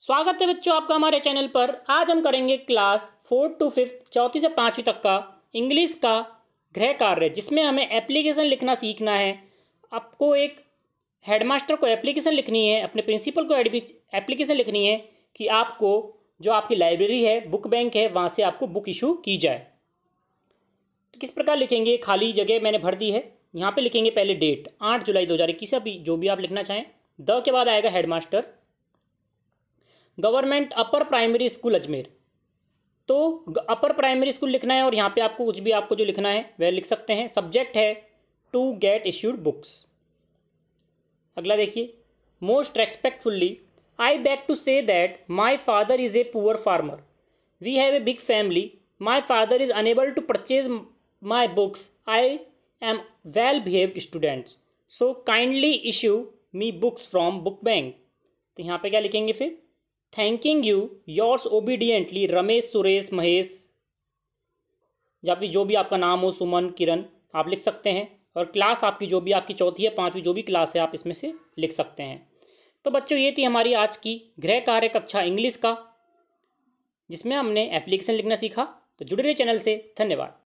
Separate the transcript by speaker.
Speaker 1: स्वागत है बच्चों आपका हमारे चैनल पर आज हम करेंगे क्लास फोर्थ टू फिफ्थ चौथी से पाँचवीं तक का इंग्लिश का गृह कार्य जिसमें हमें एप्लीकेशन लिखना सीखना है आपको एक हेडमास्टर को एप्लीकेशन लिखनी है अपने प्रिंसिपल को एप्लीकेशन लिखनी है कि आपको जो आपकी लाइब्रेरी है बुक बैंक है वहाँ से आपको बुक इशू की जाए तो किस प्रकार लिखेंगे खाली जगह मैंने भर दी है यहाँ पर लिखेंगे पहले डेट आठ जुलाई दो हज़ार इक्कीस अभी जो भी आप लिखना चाहें द के बाद आएगा headmaster government upper primary school Ajmer तो अपर प्राइमरी स्कूल लिखना है और यहाँ पे आपको कुछ भी आपको जो लिखना है वह लिख सकते हैं सब्जेक्ट है टू गेट इश्यूड बुक्स अगला देखिए most respectfully I beg to say that my father is a poor farmer we have a big family my father is unable to purchase my books I am well behave students so kindly issue me books from book bank तो यहाँ पे क्या लिखेंगे फिर thanking you yours obediently Ramesh Suresh Mahesh या फिर जो भी आपका नाम हो सुमन किरण आप लिख सकते हैं और क्लास आपकी जो भी आपकी चौथी या पाँचवीं जो भी क्लास है आप इसमें से लिख सकते हैं तो बच्चों ये थी हमारी आज की गृह कार्य कक्षा इंग्लिश का जिसमें हमने एप्लीकेशन लिखना सीखा तो जुड़े रहे चैनल से धन्यवाद